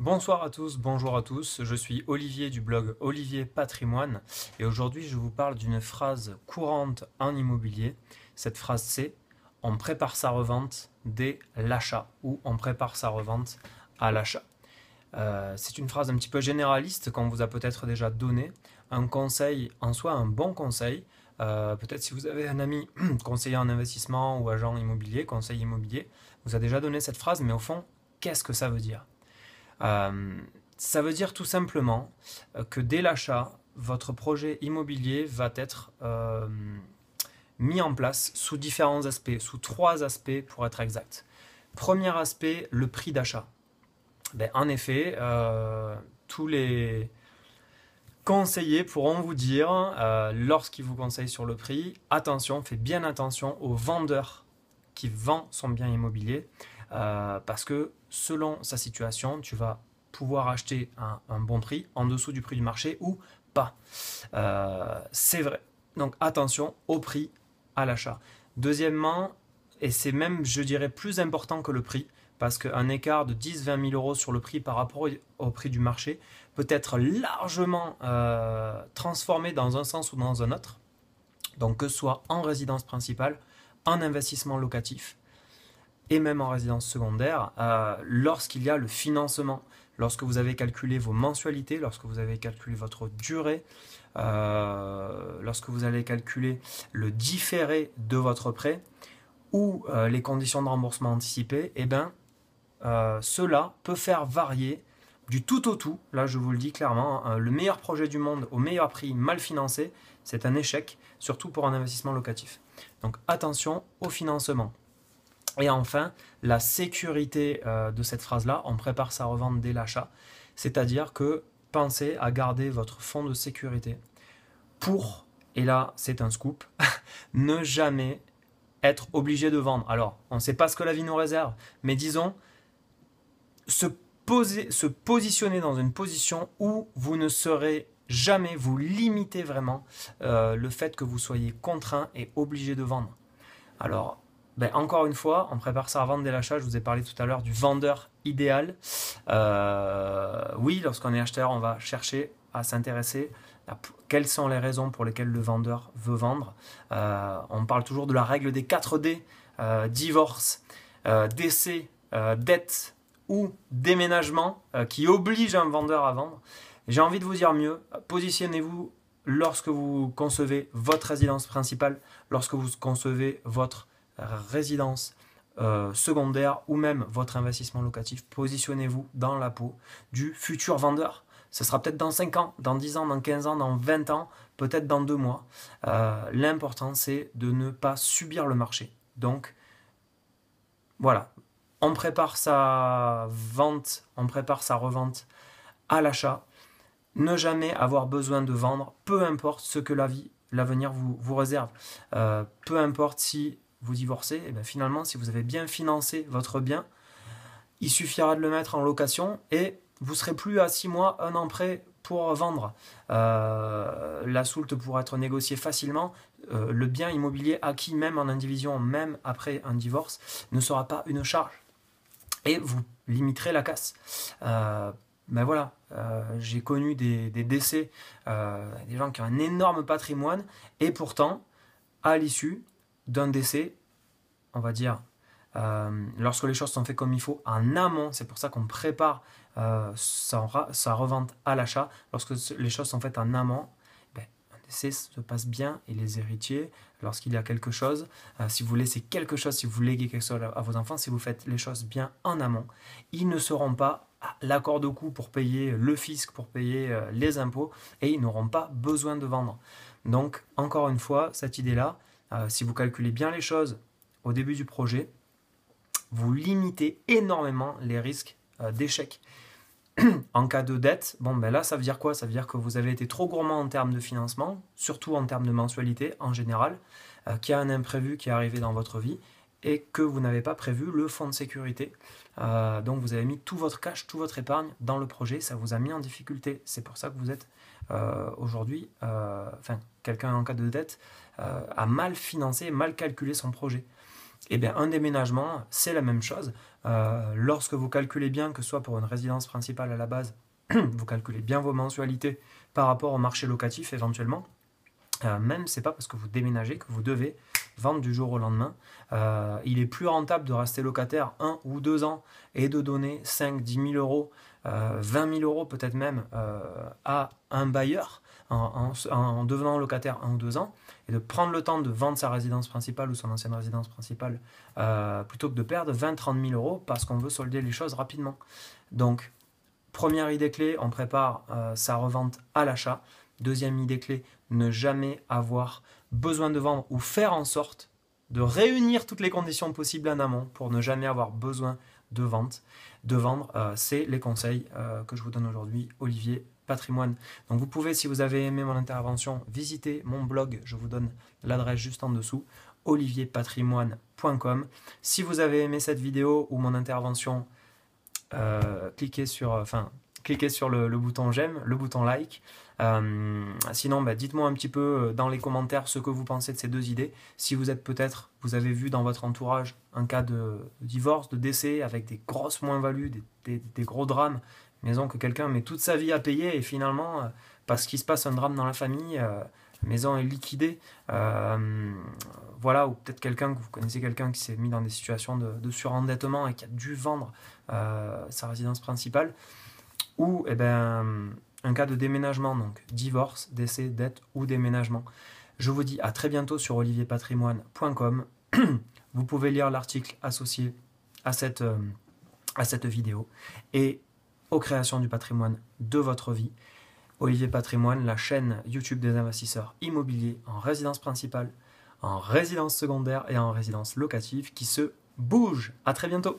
Bonsoir à tous, bonjour à tous, je suis Olivier du blog Olivier Patrimoine et aujourd'hui je vous parle d'une phrase courante en immobilier. Cette phrase c'est on prépare sa revente dès l'achat ou on prépare sa revente à l'achat. Euh, c'est une phrase un petit peu généraliste qu'on vous a peut-être déjà donnée, un conseil en soi, un bon conseil. Euh, peut-être si vous avez un ami conseiller en investissement ou agent immobilier, conseil immobilier, vous a déjà donné cette phrase, mais au fond, qu'est-ce que ça veut dire euh, ça veut dire tout simplement euh, que dès l'achat, votre projet immobilier va être euh, mis en place sous différents aspects, sous trois aspects pour être exact. Premier aspect, le prix d'achat. Ben, en effet, tous les conseillers pourront vous dire, lorsqu'ils vous conseillent sur le prix, attention, faites bien attention au vendeur qui vend son bien immobilier. Euh, parce que selon sa situation, tu vas pouvoir acheter un, un, bon prix en dessous du prix du marché ou pas. Euh, c'est vrai. Donc attention au prix à l'achat. Deuxièmement, et c'est même, je dirais, plus important que le prix, parce qu'un écart de 10-20 000 euros sur le prix par rapport au prix du marché peut être largement euh, transformé dans un sens ou dans un autre. Donc que ce soit en résidence principale, en investissement locatif, et même en résidence secondaire euh, lorsqu'il y a le financement, lorsque vous avez calculé vos mensualités, lorsque vous avez calculé votre durée, euh, lorsque vous allez calculer le différé de votre prêt ou euh, les conditions de remboursement anticipé, eh ben, cela peut faire varier du tout au tout, là je vous le dis clairement, hein, le meilleur projet du monde au meilleur prix mal financé, c'est un échec, surtout pour un investissement locatif. Donc attention au financement. Et enfin, la sécurité euh, de cette phrase-là, on prépare sa revente dès l'achat. C'est-à-dire que pensez à garder votre fonds de sécurité pour, et là c'est un scoop, ne jamais être obligé de vendre. Alors, on ne sait pas ce que la vie nous réserve, mais disons, se, poser, se positionner dans une position où vous ne serez jamais, vous limitez vraiment euh, le fait que vous soyez contraint et obligé de vendre. Alors, ben, encore une fois, on prépare ça à vendre dès l'achat. Je vous ai parlé tout à l'heure du vendeur idéal. Euh, oui, lorsqu'on est acheteur, on va chercher à s'intéresser à quelles sont les raisons pour lesquelles le vendeur veut vendre. Euh, on parle toujours de la règle des 4D, euh, divorce, décès, dette ou déménagement, qui oblige un vendeur à vendre. J'ai envie de vous dire mieux, positionnez-vous lorsque vous concevez votre résidence principale, lorsque vous concevez votre résidence euh, secondaire ou même votre investissement locatif, positionnez-vous dans la peau du futur vendeur. Ce sera peut-être dans 5 ans, dans 10 ans, dans 15 ans, dans 20 ans, peut-être dans 2 mois. Euh, l'important, c'est de ne pas subir le marché. Donc, voilà, on prépare sa vente, on prépare sa revente à l'achat. Ne jamais avoir besoin de vendre, peu importe ce que la vie, l'avenir vous, vous réserve. Euh, peu importe si vous divorcez, et eh bien finalement, si vous avez bien financé votre bien, il suffira de le mettre en location et vous serez plus à 6 mois, un an près pour vendre. Euh, la soulte pourra être négociée facilement. Euh, le bien immobilier acquis même en indivision, même après un divorce, ne sera pas une charge. Et vous limiterez la casse. Mais euh, ben voilà, j'ai connu des décès, des gens qui ont un énorme patrimoine, et pourtant, à l'issue, d'un décès, on va dire, euh, lorsque les choses sont faites comme il faut, en amont, c'est pour ça qu'on prépare euh, sa, revente à l'achat, lorsque les choses sont faites en amont, ben, un décès se passe bien et les héritiers, lorsqu'il y a quelque chose, euh, si vous laissez quelque chose, si vous léguez quelque chose à, vos enfants, si vous faites les choses bien en amont, ils ne seront pas à l'accord de coût pour payer le fisc, pour payer les impôts, et ils n'auront pas besoin de vendre. Donc, encore une fois, cette idée-là, euh, si vous calculez bien les choses au début du projet, vous limitez énormément les risques euh, d'échec. en cas de dette, bon ben là ça veut dire quoi Ça veut dire que vous avez été trop gourmand en termes de financement, surtout en termes de mensualité en général, euh, qu'il y a un imprévu qui est arrivé dans votre vie et que vous n'avez pas prévu le fonds de sécurité. Euh, donc vous avez mis tout votre cash, tout votre épargne dans le projet, ça vous a mis en difficulté. C'est pour ça que vous êtes euh, aujourd'hui, euh, enfin quelqu'un en cas de dette, a mal financé, mal calculé son projet. Eh bien, un déménagement, c'est la même chose. lorsque vous calculez bien, que ce soit pour une résidence principale à la base, vous calculez bien vos mensualités par rapport au marché locatif éventuellement, même c'est pas parce que vous déménagez que vous devez vendre du jour au lendemain. Euh, il est plus rentable de rester locataire un ou deux ans et de donner 5, 10 000 euros, 20 euh, 000 euros peut-être même euh, à un bailleur en, devenant locataire un ou deux ans et de prendre le temps de vendre sa résidence principale ou son ancienne résidence principale plutôt que de perdre 20, 30 000 euros parce qu'on veut solder les choses rapidement. Donc, Première idée clé, on prépare sa revente à l'achat. Deuxième idée clé, ne jamais avoir besoin de vendre ou faire en sorte de réunir toutes les conditions possibles en amont pour ne jamais avoir besoin de vente, de vendre, euh, c'est les conseils euh, que je vous donne aujourd'hui, Olivier Patrimoine. Donc vous pouvez, si vous avez aimé mon intervention, visiter mon blog, je vous donne l'adresse juste en dessous, olivierpatrimoine.com. Si vous avez aimé cette vidéo ou mon intervention, euh, cliquez sur, enfin, cliquez sur le, bouton j'aime, le bouton like. Euh, sinon, bah, dites-moi un petit peu euh, dans les commentaires ce que vous pensez de ces deux idées. Si vous êtes peut-être, vous avez vu dans votre entourage un cas de divorce, de décès avec des grosses moins-values, des, gros drames, maison que quelqu'un met toute sa vie à payer et finalement, euh, parce qu'il se passe un drame dans la famille, la maison est liquidée. voilà, ou peut-être quelqu'un que vous connaissez, quelqu'un qui s'est mis dans des situations de surendettement et qui a dû vendre sa résidence principale ou eh ben, un cas de déménagement, donc divorce, décès, dette ou déménagement. Je vous dis à très bientôt sur olivierpatrimoine.com. Vous pouvez lire l'article associé à cette, euh, à cette vidéo et aux créations du patrimoine de votre vie. Olivier Patrimoine, la chaîne YouTube des investisseurs immobiliers en résidence principale, en résidence secondaire et en résidence locative qui se bouge. À très bientôt.